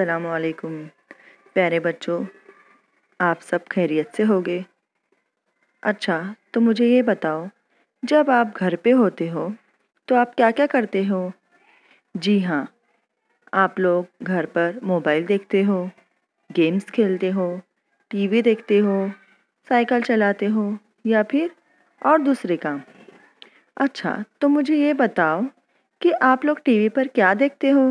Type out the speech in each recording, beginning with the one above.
वालेकुम प्यारे बच्चों आप सब खैरियत से होगे अच्छा तो मुझे ये बताओ जब आप घर पे होते हो तो आप क्या क्या करते हो जी हाँ आप लोग घर पर मोबाइल देखते हो गेम्स खेलते हो टीवी देखते हो साइकिल चलाते हो या फिर और दूसरे काम अच्छा तो मुझे ये बताओ कि आप लोग टीवी पर क्या देखते हो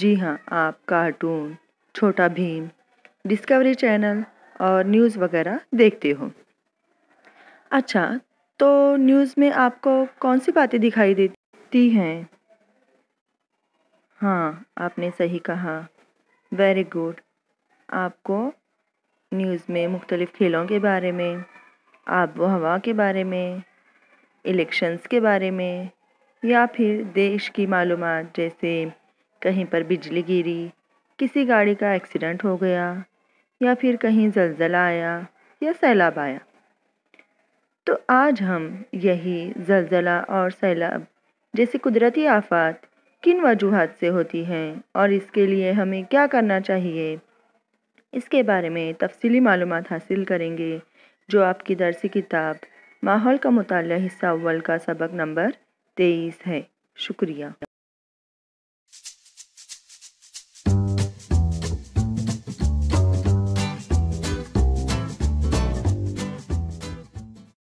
जी हाँ आप cartoon Chhota Bheem Discovery channel और न्यूज़ वगैरह देखते हो अच्छा तो न्यूज़ में आपको कौन सी बातें दिखाई देती हैं हाँ आपने सही कहा वेरी गुड आपको न्यूज़ में मुख्तलिफ़ खेलों के बारे में आब हवा के बारे में इलेक्शंस के बारे में या फिर देश की मालूम जैसे कहीं पर बिजली गिरी किसी गाड़ी का एक्सीडेंट हो गया या फिर कहीं जलजला आया या सैलाब आया तो आज हम यही जलजला और सैलाब जैसी कुदरती आफात किन वजूहत से होती हैं और इसके लिए हमें क्या करना चाहिए इसके बारे में तफसली मालूम हासिल करेंगे जो आपकी दरसी किताब माहौल का मुताल हिस्सा अव्वल का सबक नंबर तेईस है शुक्रिया